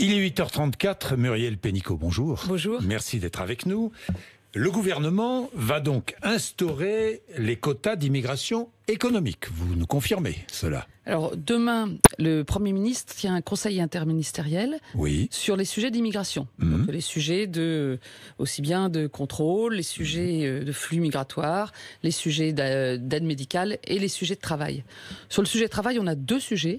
Il est 8h34, Muriel Pénicaud, bonjour. Bonjour. Merci d'être avec nous. Le gouvernement va donc instaurer les quotas d'immigration économique. Vous nous confirmez cela Alors demain, le Premier ministre tient un conseil interministériel oui. sur les sujets d'immigration. Mhm. Les sujets de, aussi bien de contrôle, les sujets mhm. euh, de flux migratoires, les sujets d'aide médicale et les sujets de travail. Sur le sujet de travail, on a deux sujets.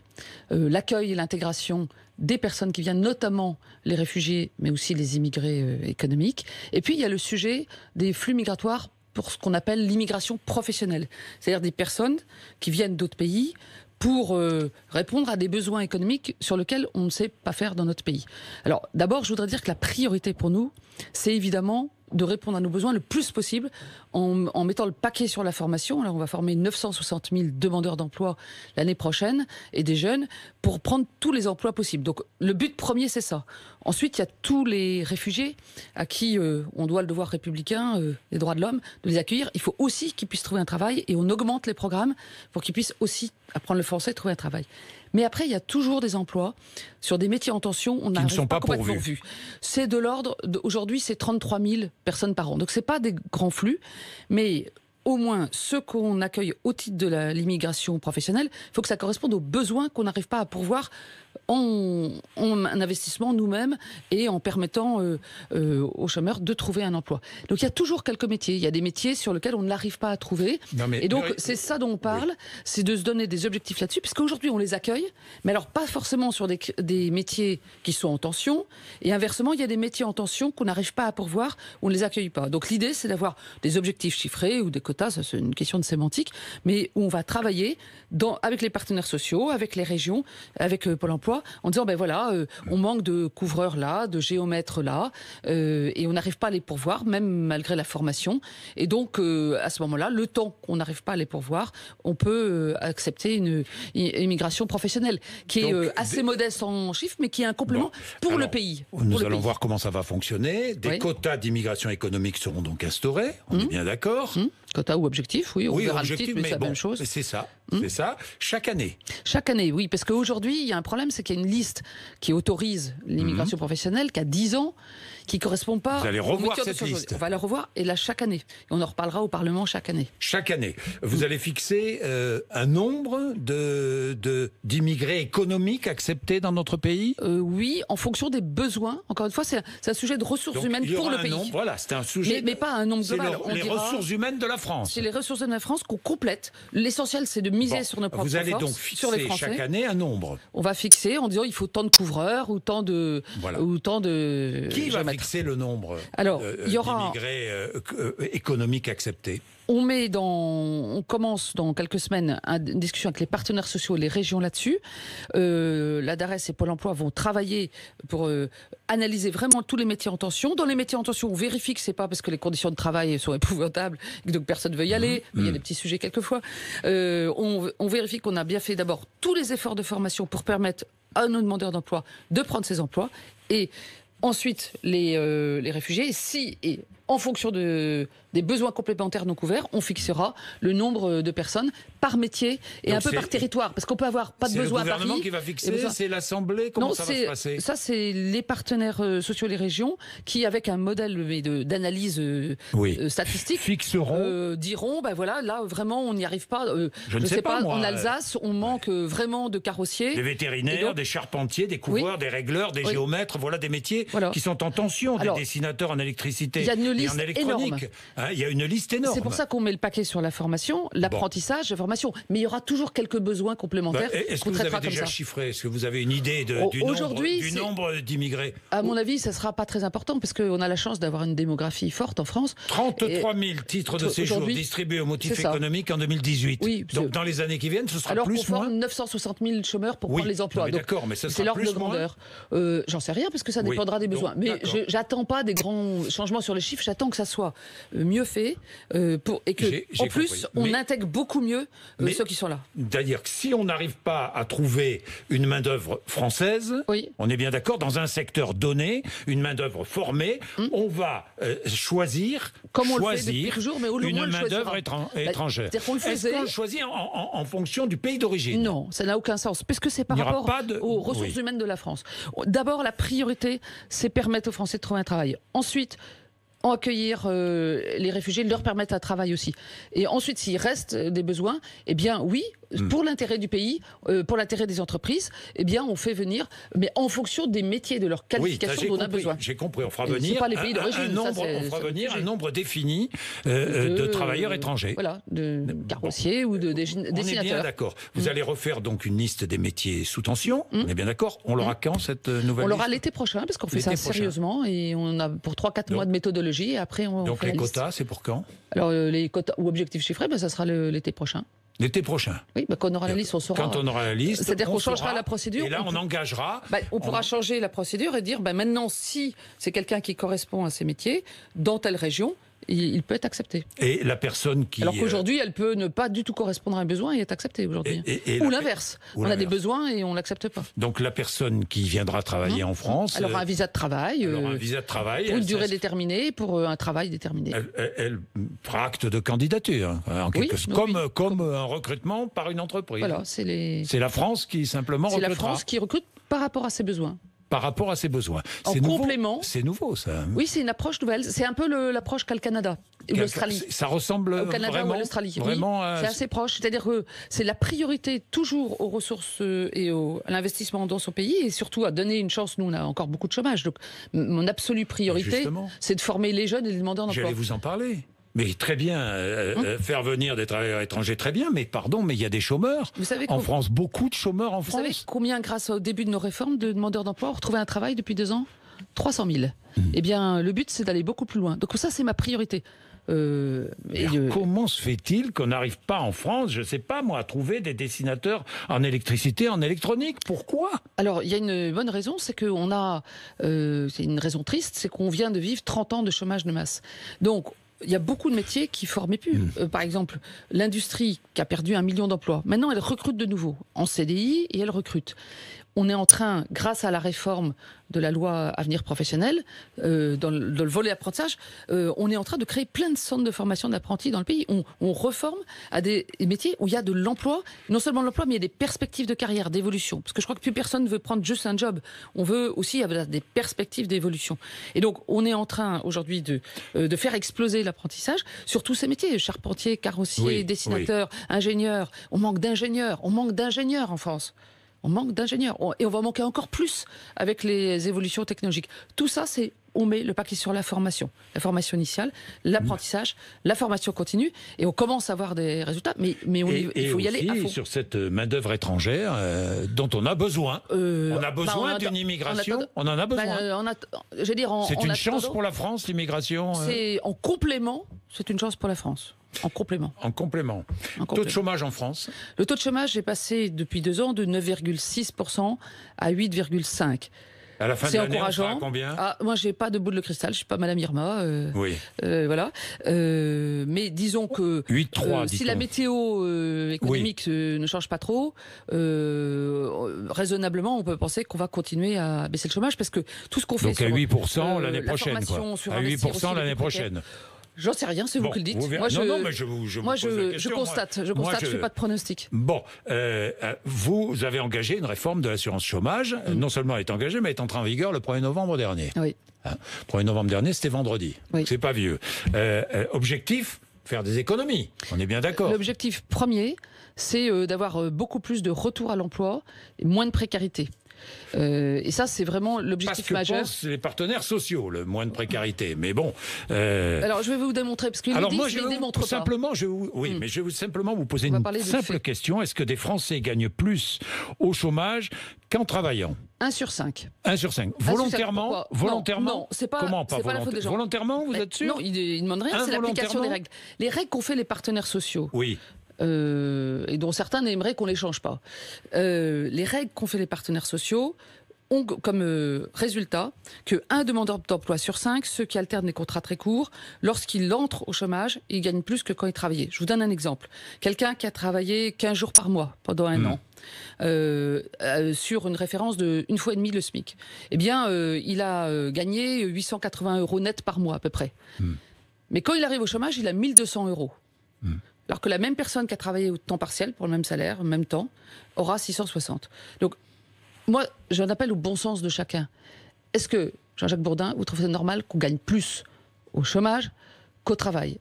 Euh, l'accueil et l'intégration des personnes qui viennent, notamment les réfugiés, mais aussi les immigrés euh, économiques. Et puis, il y a le sujet des flux migratoires pour ce qu'on appelle l'immigration professionnelle, c'est-à-dire des personnes qui viennent d'autres pays pour euh, répondre à des besoins économiques sur lesquels on ne sait pas faire dans notre pays. Alors d'abord, je voudrais dire que la priorité pour nous, c'est évidemment de répondre à nos besoins le plus possible en, mettant le paquet sur la formation. Alors on va former 960 000 demandeurs d'emploi l'année prochaine et des jeunes pour prendre tous les emplois possibles. Donc le but premier c'est ça. Ensuite il y a tous les réfugiés à qui euh, on doit le devoir républicain, euh, les droits de l'homme, de les accueillir. Il faut aussi qu'ils puissent trouver un travail et on augmente les programmes pour qu'ils puissent aussi apprendre le français et trouver un travail. Mais après, il y a toujours des emplois sur des métiers en tension. On qui ne sont pas, pourvus. C'est de l'ordre, aujourd'hui, c'est 33 000 personnes par an. Donc, c'est pas des grands flux, mais au moins ceux qu'on accueille au titre de l'immigration professionnelle, il faut que ça corresponde aux besoins qu'on n'arrive pas à pourvoir en, investissement nous-mêmes et en permettant euh, euh, aux chômeurs de trouver un emploi. Donc il y a toujours quelques métiers. Il y a des métiers sur lesquels on ne l'arrive pas à trouver. et donc c'est ça dont on parle, c'est de se donner des objectifs là-dessus, puisqu'aujourd'hui on les accueille, mais alors pas forcément sur des, métiers qui sont en tension. Et inversement, il y a des métiers en tension qu'on n'arrive pas à pourvoir, on ne les accueille pas. Donc l'idée, c'est d'avoir des objectifs chiffrés ou des quotas, ça c'est une question de sémantique, mais où on va travailler avec les partenaires sociaux, avec les régions, avec euh, Pôle Emploi en disant, ben voilà, euh, on manque de couvreurs là, de géomètres là, euh, et on n'arrive pas à les pourvoir, même malgré la formation. Et donc, euh, à ce moment-là, le temps qu'on n'arrive pas à les pourvoir, on peut accepter une, immigration professionnelle, qui est assez modeste en chiffres, mais qui est un complément pour le pays. Nous allons voir comment ça va fonctionner. Des quotas d'immigration économique seront donc instaurés, on est hum. bien d'accord. Hum. Quota ou objectif, oui, on verra objectif, le mais, c'est la même chose. C'est ça, hmm. c'est ça. Chaque année. Chaque année, oui, parce qu'aujourd'hui, il y a un problème, c'est qu'il y a une liste qui autorise l'immigration mhm. professionnelle, qui a 10 ans qui correspond pas. Vous allez revoir cette liste. On va la revoir et là chaque année. Et on en reparlera au Parlement chaque année. Chaque année. Vous mm. allez fixer euh, un nombre de d'immigrés économiques acceptés dans notre pays. Euh, oui, en fonction des besoins. Encore une fois, c'est un sujet de ressources humaines pour le pays. voilà, c'est un sujet. Mais, pas un nombre de les ressources humaines de la France. C'est les ressources humaines de la France qu'on complète. L'essentiel, c'est de miser sur nos propres forces. Vous allez donc fixer chaque année un nombre. On va fixer en disant il faut tant de couvreurs ou tant de ou tant de c'est le nombre euh, d'immigrés euh, euh, économiques acceptés on met dans, on commence dans quelques semaines une discussion avec les partenaires sociaux et les régions là-dessus. la DARES et Pôle Emploi vont travailler pour analyser vraiment tous les métiers en tension. Dans les métiers en tension, on vérifie que c'est pas parce que les conditions de travail sont épouvantables que donc personne veut y aller. Mmh. Il y a mmh. des petits sujets quelquefois. on, on vérifie qu'on a bien fait d'abord tous les efforts de formation pour permettre à nos demandeurs d'emploi de prendre ces emplois et Ensuite, les, euh, les réfugiés, si et en fonction des besoins complémentaires non couverts, on fixera le nombre de personnes par métier et un peu par territoire. Parce qu'on peut avoir pas de besoin à Paris. C'est le gouvernement qui va fixer, c'est l'Assemblée, comment ça va se passer Ça, c'est les partenaires euh, sociaux, les régions, qui, avec un modèle d'analyse euh, euh, statistique, diront, ben voilà, là, vraiment, on n'y arrive pas. je, ne sais, pas, en Alsace, on manque vraiment de carrossiers. Des vétérinaires, des charpentiers, des couvreurs, des règleurs, des géomètres, voilà des métiers qui sont en tension, des dessinateurs en électricité en électronique. Hein, il y a une liste énorme. C'est pour ça qu'on met le paquet sur la formation, l'apprentissage, la formation. Mais il y aura toujours quelques besoins complémentaires. Bah, est-ce que vous avez déjà chiffré Est-ce que vous avez une idée de, du nombre d'immigrés À mon avis, ça sera pas très important parce qu'on a la chance d'avoir une démographie forte en France. 33 000 titres de séjour distribués au motif économique en 2018. Oui, Donc dans les années qui viennent, ce sera Alors plus moins. 960 000 chômeurs pour prendre les emplois. D'accord, mais c'est l'ordre de grandeur. Euh, j'en sais rien parce que ça dépendra des besoins. mais j'attends pas des grands changements sur les chiffres j'attends que ça soit euh, mieux fait euh, pour, et que, en plus, on intègre beaucoup mieux euh, ceux qui sont là. C'est-à-dire que si on n'arrive pas à trouver une main-d'œuvre française, on est bien d'accord, dans un secteur donné, une main-d'œuvre formée, hmm. on va choisir, Comme on choisir le fait toujours, mais au une main-d'œuvre bah, étrangère. Est-ce qu'on choisit en, fonction du pays d'origine Non, ça n'a aucun sens, parce que c'est par rapport aux ressources humaines de la France. D'abord, la priorité, c'est permettre aux Français de trouver un travail. Ensuite, accueillir euh, les réfugiés, leur permettre un travail aussi. Et ensuite, s'il reste euh, des besoins, eh bien oui, Hmm. pour l'intérêt du pays, euh, pour l'intérêt des entreprises, eh bien, on fait venir, mais en fonction des métiers, de leur qualification dont on a besoin. J'ai compris, on fera venir un, nombre, défini euh, euh, de, travailleurs étrangers. Voilà, de carrossiers ou de dessinateurs. On est bien d'accord. Vous hmm. allez refaire donc une liste des métiers sous tension. Hmm. On est bien d'accord. On l'aura quand cette nouvelle On l'aura l'été prochain, parce qu'on fait ça sérieusement et on a pour 3-4 mois de méthodologie et après on. Donc les quotas, c'est pour quand Alors les quotas ou objectifs chiffrés, ben, ça sera l'été prochain. L'été prochain. Oui, bah, quand on aura la liste, on saura. Quand on aura la liste. C'est-à-dire qu'on changera la procédure. Et là, on, engagera. Bah, on, pourra changer la procédure et dire, bah, maintenant, si c'est quelqu'un qui correspond à ces métiers, dans telle région, il peut être accepté. Et la personne qui. Alors euh, qu'aujourd'hui, elle peut ne pas du tout correspondre à un besoin et être acceptée aujourd'hui. Ou l'inverse. On a des besoins et on l'accepte pas. Donc la personne qui viendra travailler hein en France. Elle euh, aura un visa de travail. Euh, un visa de travail. Pour une durée déterminée, pour un travail déterminé. Elle, fera acte de candidature, hein, en quelque sorte. Comme, comme un recrutement par une entreprise. c'est la France qui simplement recrute. C'est la France qui recrute par rapport à ses besoins par rapport à ses besoins. En complément. C'est nouveau, ça. Oui, c'est une approche nouvelle. C'est un peu l'approche qu'a le Canada ou l'Australie. Ça ressemble au Canada ou à l'Australie. c'est assez proche. C'est-à-dire que c'est la priorité toujours aux ressources euh, et à l'investissement dans son pays et surtout à donner une chance. Nous, on a encore beaucoup de chômage. Donc, mon absolue priorité, bah, c'est de former les jeunes et de demander un J'allais vous en parler. Mais très bien, euh, hein euh, faire venir des travailleurs étrangers, très bien, mais pardon, mais il y a des chômeurs vous savez en France, beaucoup de chômeurs en France. Vous savez combien, grâce au début de nos réformes, de demandeurs d'emploi ont retrouvé un travail depuis deux ans 300 000. Hmm. Eh bien, le but, c'est d'aller beaucoup plus loin. Donc ça, c'est ma priorité. Euh, comment se fait-il qu'on n'arrive pas en France, je ne sais pas moi, à trouver des dessinateurs en électricité, en électronique Pourquoi Alors, il y a une bonne raison, c'est qu'on a, c'est une raison triste, c'est qu'on vient de vivre 30 ans de chômage de masse. Donc, il y a beaucoup de métiers qui formaient plus. Hmm. Euh, par exemple, l'industrie qui a perdu un million d'emplois, maintenant elle recrute de nouveau en CDI et elle recrute on est en train, grâce à la réforme de la loi Avenir Professionnel, euh, dans, le, volet apprentissage, euh, on est en train de créer plein de centres de formation d'apprentis dans le pays. On, reforme à des métiers où il y a de l'emploi, non seulement de l'emploi, mais il y a des perspectives de carrière, d'évolution. Parce que je crois que plus personne ne veut prendre juste un job. On veut aussi avoir des perspectives d'évolution. Et donc, on est en train aujourd'hui de, euh, faire exploser l'apprentissage sur tous ces métiers charpentier, carrossier, dessinateur, ingénieur. On manque d'ingénieurs. On manque d'ingénieurs en France on manque d'ingénieurs. Et on va manquer encore plus avec les évolutions technologiques. Tout ça, c'est on met le paquet sur la formation. La formation initiale, l'apprentissage, la formation continue, et on commence à avoir des résultats, mais, mais il faut y aller à sur cette main-d'œuvre étrangère euh, dont on a besoin. Euh, on a bah, besoin d'une immigration, on, en a besoin. Bah, c'est une chance pour la France, l'immigration euh C'est en complément, c'est une chance pour la France. En complément. En complément. Taux de chômage en France Le taux de chômage est passé depuis deux ans de 9,6% à 8,5%. À la fin de l'année, combien ah, Moi, j'ai pas de bout de cristal, je suis pas Madame Irma. Euh, oui. Euh, voilà. Euh, mais disons que 8,3%, si la météo économique ne change pas trop, raisonnablement, on peut penser qu'on va continuer à baisser le chômage parce que tout ce qu'on fait. Donc à 8 l'année prochaine. à 8 l'année prochaine. J'en sais rien, c'est vous qui le dites. moi, je, non, mais je, constate, je constate, je ne fais pas de pronostic. Bon, euh, euh, vous avez engagé une réforme de l'assurance chômage. Mm. Non seulement elle est engagée, mais elle est entrée en vigueur le 1er novembre dernier. Oui. Le hein, 1er novembre dernier, c'était vendredi. Oui. C'est pas vieux. Euh, objectif faire des économies. On est bien d'accord. L'objectif premier, c'est d'avoir beaucoup plus de retour à l'emploi et moins de précarité. Euh, et ça, c'est vraiment l'objectif majeur. Parce que les partenaires sociaux, le moins de précarité. Mais bon. Euh, alors, je vais vous démontrer parce que alors moi, je, vais démontre simplement, pas. je vous, oui, hmm. mais je vais simplement vous poser une simple question est-ce que des Français gagnent plus au chômage qu'en travaillant 1 sur 5. 1 sur 5. Volontairement Volontairement Non, c'est pas, Comment, pas, la faute des gens. Volontairement, vous êtes sûr Non, ils ne demandent rien, c'est l'application des règles. Les règles qu'ont fait les partenaires sociaux. Oui. Euh, et dont certains aimeraient qu'on les change pas. Euh, les règles qu'ont fait les partenaires sociaux ont comme euh, résultat que demandeur d'emploi sur cinq, ceux qui alternent des contrats très courts, lorsqu'il entre au chômage, il gagne plus que quand il travaillait. Je vous donne un exemple. Quelqu'un qui a travaillé 15 jours par mois pendant un mmh. an, sur une référence de une fois et demi le SMIC, eh bien, il a gagné 880 euros net par mois à peu près. Mmh. Mais quand il arrive au chômage, il a 1200 euros. Mmh alors que la même personne qui a travaillé au temps partiel pour le même salaire, au même temps, aura 660. Donc, moi, j'en appelle au bon sens de chacun. Est-ce que, Jean-Jacques Bourdin, vous trouvez normal qu'on gagne plus au chômage qu'au travail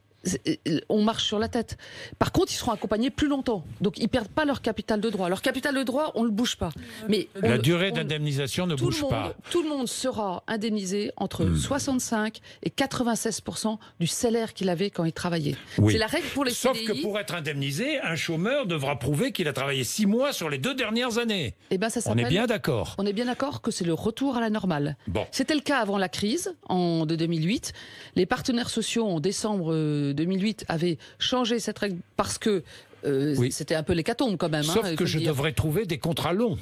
euh, euh, on marche sur la tête. Par contre, ils seront accompagnés plus longtemps. Donc, ils perdent pas leur capital de droit. Leur capital de droit, on ne le bouge pas. Euh, Mais la durée d'indemnisation ne bouge pas. Tout le monde sera indemnisé entre 65 hmm. et 96 du salaire qu'il avait quand il travaillait. C'est la règle pour les Sauf que pour être indemnisé, un chômeur devra prouver qu'il a travaillé six mois sur les deux dernières années. Et eh ben, ça on est bien d'accord. On est bien d'accord que c'est le retour à la normale. C'était le cas avant la crise en, de 2008. Les partenaires sociaux en décembre 2008 avait changé cette règle parce que euh, c'était un peu l'hécatombe quand même. Hein, Sauf que je devrais trouver des contrats longs.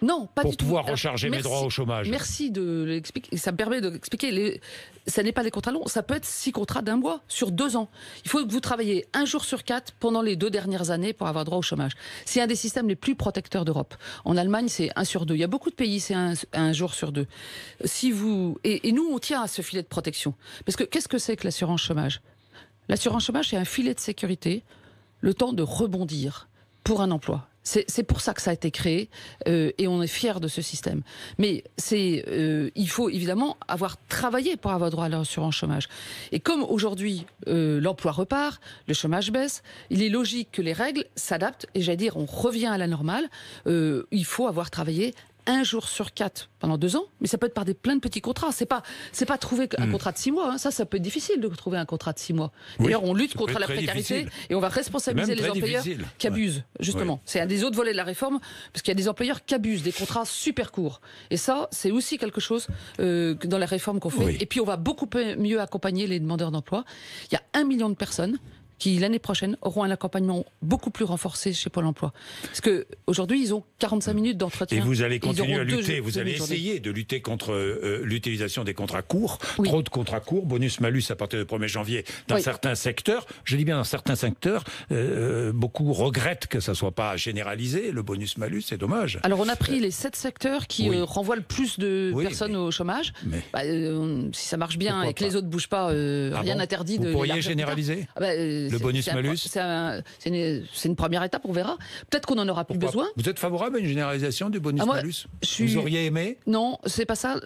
Non, pas pour du pouvoir tout. recharger mes droits au chômage. Merci de l'expliquer. Ça me permet d'expliquer. De les... Ça n'est pas des contrats longs. Ça peut être six contrats d'un mois sur deux ans. Il faut que vous travaillez un jour sur quatre pendant les deux dernières années pour avoir droit au chômage. C'est un des systèmes les plus protecteurs d'Europe. En Allemagne, c'est un sur deux. Il y a beaucoup de pays, c'est un, jour sur deux. Si vous et, nous, on tient à ce filet de protection parce que qu'est-ce que c'est que l'assurance chômage L'assurance chômage, c'est un filet de sécurité, le temps de rebondir pour un emploi. C'est pour ça que ça a été créé euh, et on est fier de ce système. Mais c'est, euh, il faut évidemment avoir travaillé pour avoir droit à l'assurance chômage. Et comme aujourd'hui euh, l'emploi repart, le chômage baisse, il est logique que les règles s'adaptent et j'allais dire on revient à la normale. il faut avoir travaillé un jour sur quatre pendant deux ans, mais ça peut être par des plein de petits contrats. C'est pas, c'est pas trouver un hmm. contrat de six mois. Hein. Ça, ça peut être difficile de trouver un contrat de six mois. D'ailleurs, on lutte contre la précarité et on va responsabiliser les employeurs qui abusent. Justement, c'est un des autres volets de la réforme, parce qu'il y a des employeurs qui abusent des contrats super courts. Et ça, c'est aussi quelque chose euh, dans la réforme qu'on fait. Et puis, on va beaucoup mieux accompagner les demandeurs d'emploi. Il y a un million de personnes qui l'année prochaine auront un accompagnement beaucoup plus renforcé chez Pôle Emploi. Parce que aujourd'hui, ils ont 45 minutes d'entretien. Et vous allez continuer à lutter, vous allez essayer de lutter contre euh, euh, l'utilisation des contrats courts, trop de contrats courts, bonus malus à partir du 1er janvier dans certains secteurs. Je dis bien dans certains secteurs, euh, beaucoup regrettent que ça soit pas généralisé le bonus malus, c'est dommage. Alors on a pris les sept secteurs qui renvoient le plus de personnes au chômage. Bah, si ça marche bien et que les autres bougent pas, ah rien n'interdit de Vous pourriez généraliser ah bah, le bonus malus. C'est une, première étape, on verra. Peut-être qu'on en aura plus besoin. Vous êtes favorable à une généralisation du bonus ah, malus Vous auriez aimé Non, c'est pas ça.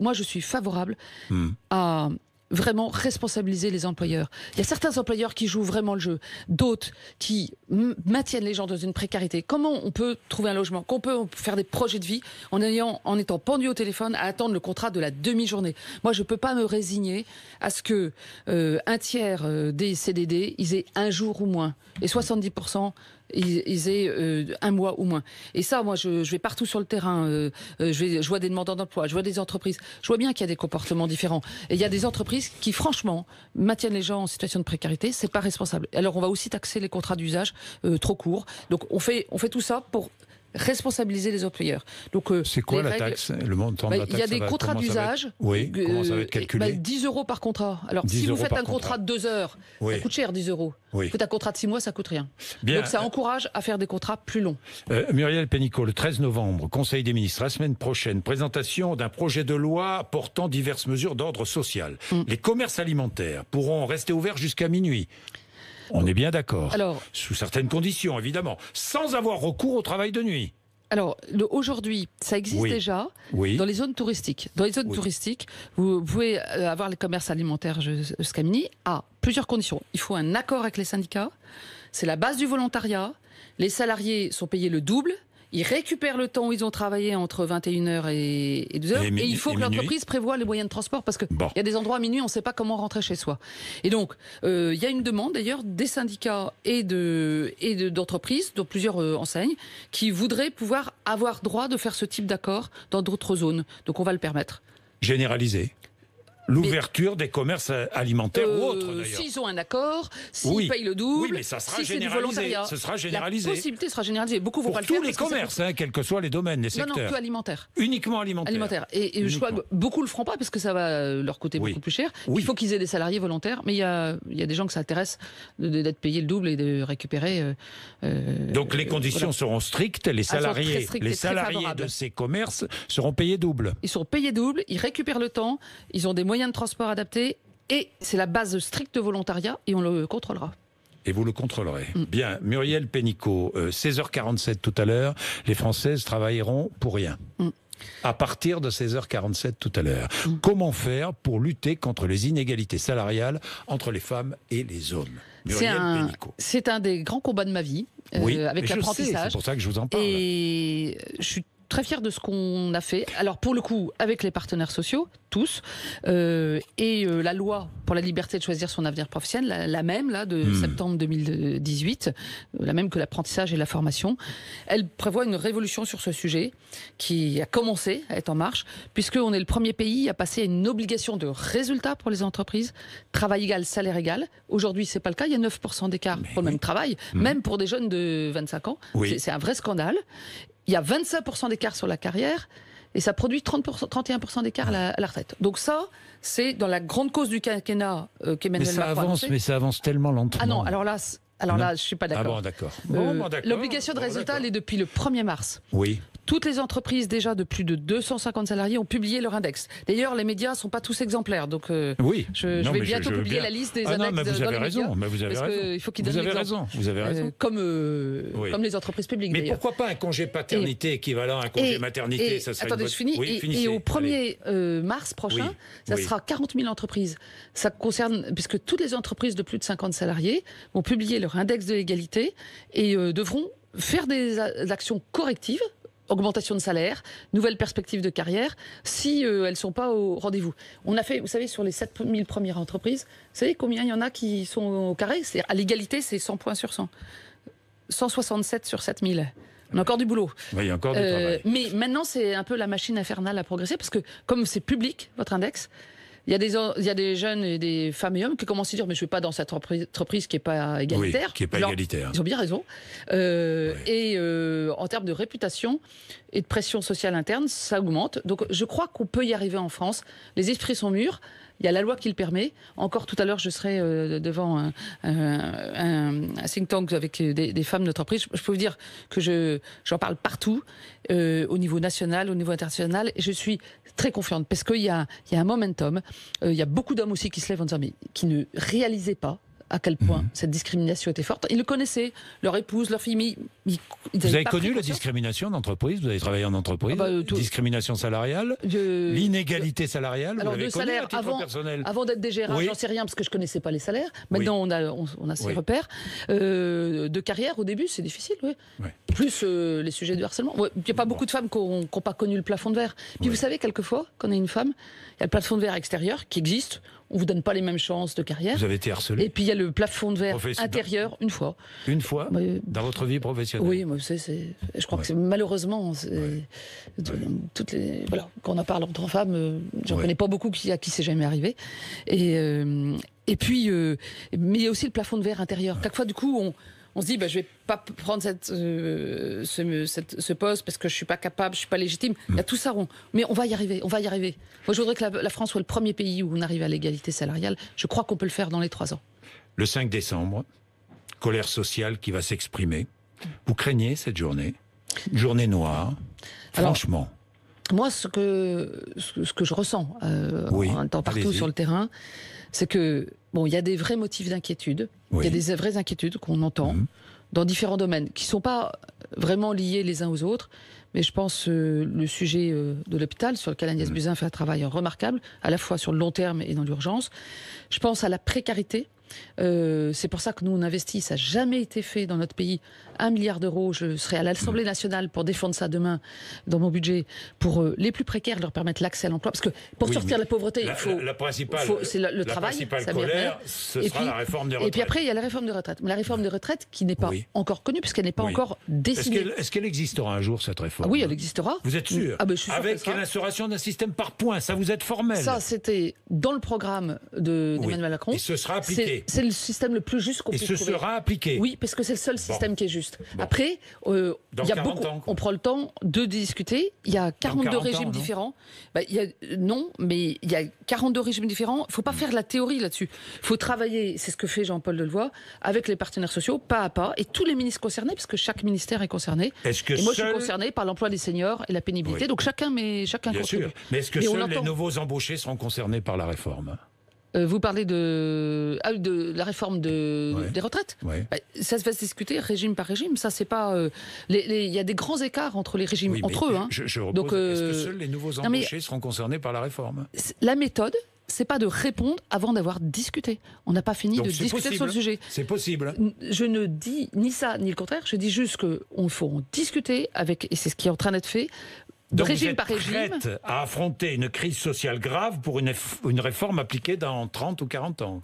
Moi, je suis favorable hmm. à vraiment responsabiliser les employeurs. Il y a certains employeurs qui jouent vraiment le jeu, d'autres qui maintiennent les gens dans une précarité. Comment on peut trouver un logement Qu'on peut faire des projets de vie en, ayant, en étant pendu au téléphone à attendre le contrat de la demi-journée Moi, je ne peux pas me résigner à ce que euh, un tiers euh, des CDD, ils aient un jour ou moins. Et 70% ils, aient euh, un mois ou moins. Et ça, moi, je, vais partout sur le terrain. Euh, euh, je, vais, vois des demandeurs d'emploi, je vois des entreprises. Je vois bien qu'il y a des comportements différents. Et il y a des entreprises qui, franchement, maintiennent les gens en situation de précarité. C'est pas responsable. Alors, on va aussi taxer les contrats d'usage trop courts. Donc, on fait, on fait tout ça pour responsabiliser les employeurs. Donc euh, c'est quoi la taxe Le montant bah, Il y a des contrats d'usage. 10 euh, bah, euros par contrat. Alors si vous faites un contrat, de 2 heures, ça coûte cher 10 euros. Si Vous faites un contrat de 6 mois, ça coûte rien. Donc ça encourage à faire des contrats plus longs. Euh, Muriel Pénicaud, le 13 novembre, Conseil des ministres, la semaine prochaine, présentation d'un projet de loi portant diverses mesures d'ordre social. Mm. Les commerces alimentaires pourront rester ouverts jusqu'à minuit. On euh, est bien d'accord. Alors, Sous certaines conditions, évidemment. Sans avoir recours au travail de nuit. Alors, aujourd'hui, ça existe déjà oui. dans les zones touristiques. Dans les zones touristiques, vous pouvez euh, avoir les commerces alimentaires Scamini à plusieurs conditions. Il faut un accord avec les syndicats. C'est la base du volontariat. Les salariés sont payés le double ils récupèrent le temps où ils ont travaillé entre 21h et 2h. Et, il faut que l'entreprise prévoie les moyens de transport parce qu'il y a des endroits à minuit, on ne sait pas comment rentrer chez soi. Et donc, euh, il y a une demande d'ailleurs des syndicats et de d'entreprises, dont plusieurs euh, enseignes, qui voudraient pouvoir avoir droit de faire ce type d'accord dans d'autres zones. Donc, on va le permettre. Généraliser L'ouverture des commerces alimentaires ou euh, autres, d'ailleurs. S'ils ont un accord, s'ils payent le double, oui, mais ça sera généralisé. Ce sera généralisé. La possibilité sera généralisée. Beaucoup vont pas le faire. tous les commerces, quel hein, quels que soient les domaines, les secteurs. Non, non, que alimentaire. Uniquement alimentaire. Alimentaire. Et, je crois que beaucoup le feront pas parce que ça va euh, leur coûter beaucoup plus cher. Il faut qu'ils aient des salariés volontaires, mais il y a, des gens que ça intéresse d'être payés le double et de récupérer. Euh, Donc les conditions seront strictes. Les salariés, les salariés de ces commerces seront payés double. Ils seront payés double. Ils récupèrent le temps. Ils ont des moyens de transport adaptés et c'est la base stricte de volontariat et on le contrôlera. Et vous le contrôlerez. Mm. Bien, Muriel Pénicaud, 16h47 euh, tout à l'heure, les Françaises travailleront pour rien. Mm. à partir de 16h47 tout à l'heure. Mm. Comment faire pour lutter contre les inégalités salariales entre les femmes et les hommes c'est un, c'est un des grands combats de ma vie, oui, euh, avec l'apprentissage. C'est pour ça que je vous en parle. Et je suis très fiers de ce qu'on a fait. Alors pour le coup, avec les partenaires sociaux, tous, euh, et euh, la loi pour la liberté de choisir son avenir professionnel, la, même, là, de hmm. septembre 2018, euh, la même que l'apprentissage et la formation, elle prévoit une révolution sur ce sujet qui a commencé à être en marche, puisqu'on est le premier pays à passer à une obligation de résultat pour les entreprises, travail égal, salaire égal. Aujourd'hui, c'est pas le cas, il y a 9% d'écart pour le même travail, hmm. même pour des jeunes de 25 ans. C'est un vrai scandale il y a 25% d'écart sur la carrière et ça produit 30%, 31% d'écart à, la retraite. Donc ça, c'est dans la grande cause du quinquennat euh, qu'Emmanuel Macron. Mais ça avance, mais ça avance tellement lentement. Ah non, alors là. Alors là, je suis pas ah d'accord. Ah bon, d'accord. L'obligation de résultat, elle est depuis le 1er mars. Oui. Toutes les entreprises déjà de plus de 250 salariés ont publié leur index. D'ailleurs, les médias ne sont pas tous exemplaires, donc euh, oui. je, vais bientôt publier la liste des ah vous avez raison. vous avez raison. il faut qu'ils vous raison. Euh, euh, comme les entreprises publiques. Mais pourquoi pas un congé paternité équivalent à un congé maternité Attendez, je finis. et, au 1er mars prochain, ça sera 40 000 entreprises. Ça concerne puisque toutes les entreprises de plus de 50 salariés vont publier leur index de l'égalité et devront faire des actions correctives augmentation de salaire, nouvelles perspectives de carrière, si euh, elles ne sont pas au rendez-vous. On a fait, vous savez, sur les 7000 premières entreprises, vous savez combien il y en a qui sont au carré c'est, À l'égalité, c'est 100 points sur 100. 167 sur 7000. On a encore du boulot. encore du euh, travail. mais maintenant, c'est un peu la machine infernale à progresser, parce que comme c'est public, votre index, il y, a des, il y des jeunes et des femmes et hommes qui commencent à dire mais je ne pas dans cette entreprise qui n'est pas égalitaire. qui n'est pas égalitaire. Ils ont bien raison. Euh, et euh, en termes de réputation et de pression sociale interne, ça augmente. Donc je crois qu'on peut y arriver en France. Les esprits sont mûrs. Il y a la loi qui le permet. Encore tout à l'heure, je serai euh, devant euh, euh, un, think tank avec des, femmes d'entreprise. Je, peux vous dire que je j'en parle partout, au niveau national, au niveau international. Et je suis très confiante parce qu'il y a, un momentum. il y a beaucoup d'hommes aussi qui se lèvent en disant mais qui ne réalisaient pas à quel point mhm. cette discrimination était forte. Ils le connaissaient, leur épouse, leur fille. Ils, vous avez connu la discrimination discrimination d'entreprise Vous avez travaillé en entreprise ah bah, Discrimination salariale L'inégalité salariale Alors, vous salaire, avant, d'être DGRA, j'en sais rien parce que je ne connaissais pas les salaires. Maintenant, on, a, on, a ses repères. Euh, de carrière, au début, c'est difficile, oui. Plus euh, les sujets de harcèlement. Il n'y a pas beaucoup de femmes qui n'ont pas connu le plafond de verre. Puis vous savez, quelquefois, quand on est une femme, il y a le plafond de verre extérieur qui existe on vous donne pas les mêmes chances de carrière. Vous avez été harcelé. Et puis il y a le plafond de verre intérieur, une fois. Une fois Dans votre vie professionnelle Oui, moi, c'est, je crois que c'est malheureusement. Toutes les, voilà, quand on en parle entre femmes, euh, je connais pas beaucoup qui, à qui c'est jamais arrivé. Et, euh, et puis, euh, mais il y a aussi le plafond de verre intérieur. Chaque fois du coup, on on se dit, bah, je vais pas prendre euh, cette, ce, poste parce que je suis pas capable, je suis pas légitime. Il y a tout ça rond. Mais on va y arriver, on va y arriver. Moi, je voudrais que la, France soit le premier pays où on arrive à l'égalité salariale. Je crois qu'on peut le faire dans les trois ans. Le 5 décembre, colère sociale qui va s'exprimer. Vous craignez cette journée Une journée noire Franchement. moi, ce que, ce, que je ressens euh, un temps partout sur le terrain, c'est que Bon, il y a des vrais motifs d'inquiétude, il y a des vraies inquiétudes qu'on entend mhm. dans différents domaines, qui ne sont pas vraiment liés les uns aux autres, mais je pense euh, le sujet euh, de l'hôpital, sur lequel Agnès mhm. Buzyn fait un travail remarquable, à la fois sur le long terme et dans l'urgence. Je pense à la précarité. Euh, c'est pour ça que nous, on investit, ça n'a jamais été fait dans notre pays, 1 milliard d'euros. Je serai à l'Assemblée nationale pour défendre ça demain dans mon budget pour euh, les plus précaires, leur permettre l'accès à l'emploi. Parce que pour sortir la pauvreté, il faut. La, principale, c'est le travail. colère, ce et sera puis, la réforme des retraites. Et puis après, il y a la réforme des retraites. Mais la réforme des retraites qui n'est pas encore connue, puisqu'elle n'est pas encore décidée. Est-ce qu'elle, existera un jour, cette réforme ah Oui, elle existera. Vous êtes sûr, ah ben, Avec l'instauration d'un système par points, ça vous êtes formel. Ça, c'était dans le programme de, d'Emmanuel Macron. Et ce sera appliqué. C'est, le système le plus juste qu'on puisse trouver. Et ce sera appliqué. Oui, parce que c'est le seul système qui est juste. Après, euh, on prend le temps de discuter. Il y a 42 régimes différents. Bah, euh, non, mais il y a 42 régimes différents. Il ne faut pas mm. faire la théorie là-dessus. Il faut travailler, c'est ce que fait Jean-Paul Delevoye, avec les partenaires sociaux, pas à pas, et tous les ministres concernés, parce que chaque ministère est concerné. et moi, je suis concerné par l'emploi des seniors et la pénibilité. Donc chacun, mais chacun Bien Sûr. Mais est-ce que seuls les nouveaux embauchés seront concernés par la réforme euh, vous parlez de, ah de la réforme de, des retraites. Bah, ça se va se discuter régime par régime. Ça, c'est pas. Euh, il y a des grands écarts entre les régimes, entre eux. Hein. Donc, est-ce que euh, seuls les nouveaux embauchés seront concernés par la réforme La méthode, c'est pas de répondre avant d'avoir discuté. On n'a pas fini de discuter sur le sujet. C'est possible. Je ne dis ni ça ni le contraire. Je dis juste qu'on faut en discuter avec, et c'est ce qui est en train d'être fait, donc régime vous êtes prête à affronter une crise sociale grave pour une, une réforme appliquée dans 30 ou 40 ans.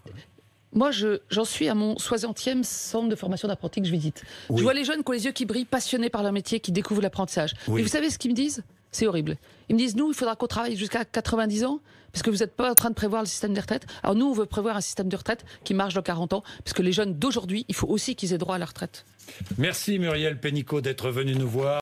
Moi, j'en suis à mon 60e centre de formation d'apprentis que je visite. Je vois les jeunes qui ont les yeux qui brillent, passionnés par leur métier, qui découvrent l'apprentissage. Et vous savez ce qu'ils me disent C'est horrible. Ils me disent, nous, il faudra qu'on travaille jusqu'à 90 ans, parce que vous n'êtes pas en train de prévoir le système de retraite. Alors nous, on veut prévoir un système de retraite qui marche dans 40 ans, parce que les jeunes d'aujourd'hui, il faut aussi qu'ils aient droit à la retraite. Merci Muriel Pénicaud d'être venu nous voir.